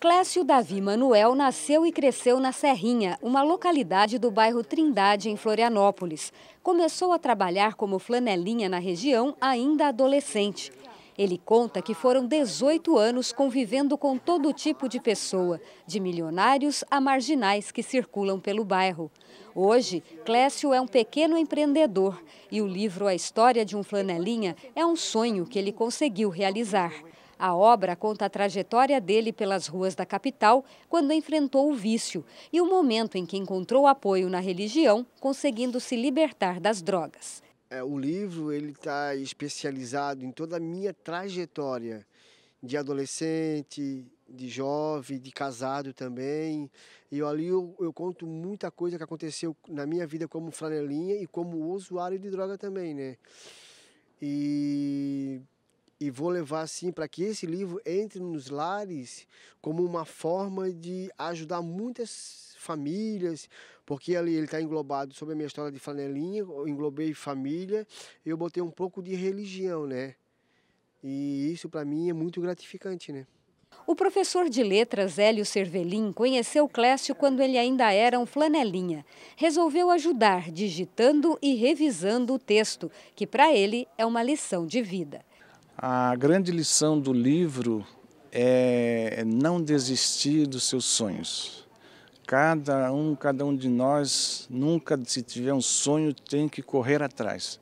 Clécio Davi Manuel nasceu e cresceu na Serrinha, uma localidade do bairro Trindade, em Florianópolis. Começou a trabalhar como flanelinha na região ainda adolescente. Ele conta que foram 18 anos convivendo com todo tipo de pessoa, de milionários a marginais que circulam pelo bairro. Hoje, Clécio é um pequeno empreendedor e o livro A História de um Flanelinha é um sonho que ele conseguiu realizar. A obra conta a trajetória dele pelas ruas da capital quando enfrentou o vício e o momento em que encontrou apoio na religião, conseguindo se libertar das drogas. É, o livro ele está especializado em toda a minha trajetória de adolescente, de jovem, de casado também. E ali eu, eu, conto muita coisa que aconteceu na minha vida como flanelinha e como usuário de droga também, né? E e vou levar assim para que esse livro entre nos lares como uma forma de ajudar muitas famílias, porque ali ele está englobado sobre a minha história de flanelinha, eu englobei família, eu botei um pouco de religião, né? E isso para mim é muito gratificante, né? O professor de letras Hélio Cervelim conheceu Clécio quando ele ainda era um flanelinha. Resolveu ajudar digitando e revisando o texto, que para ele é uma lição de vida. A grande lição do livro é não desistir dos seus sonhos. Cada um, cada um de nós, nunca se tiver um sonho, tem que correr atrás.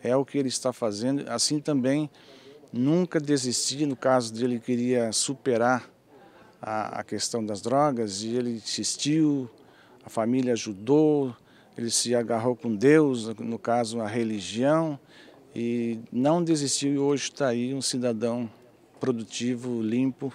É o que ele está fazendo. Assim também, nunca desistir. No caso dele, queria superar a, a questão das drogas e ele insistiu, a família ajudou, ele se agarrou com Deus, no caso, a religião e não desistiu e hoje está aí um cidadão produtivo, limpo,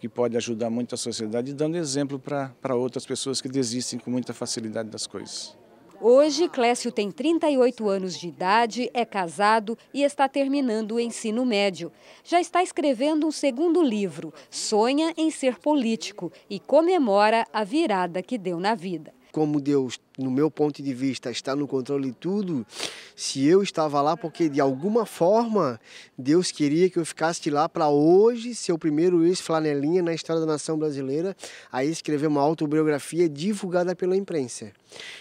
que pode ajudar muito a sociedade, dando exemplo para outras pessoas que desistem com muita facilidade das coisas. Hoje, Clécio tem 38 anos de idade, é casado e está terminando o ensino médio. Já está escrevendo um segundo livro, Sonha em Ser Político, e comemora a virada que deu na vida como Deus, no meu ponto de vista, está no controle de tudo, se eu estava lá porque de alguma forma Deus queria que eu ficasse lá para hoje ser o primeiro ex-flanelinha na história da nação brasileira a escrever uma autobiografia divulgada pela imprensa.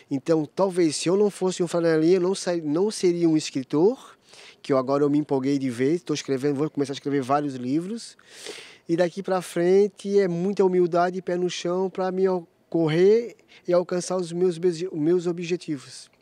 Então, talvez se eu não fosse um flanelinha, não, não seria um escritor, que eu agora eu me empolguei de vez, estou escrevendo, vou começar a escrever vários livros. E daqui para frente é muita humildade e pé no chão para me correr e alcançar os meus, meus objetivos.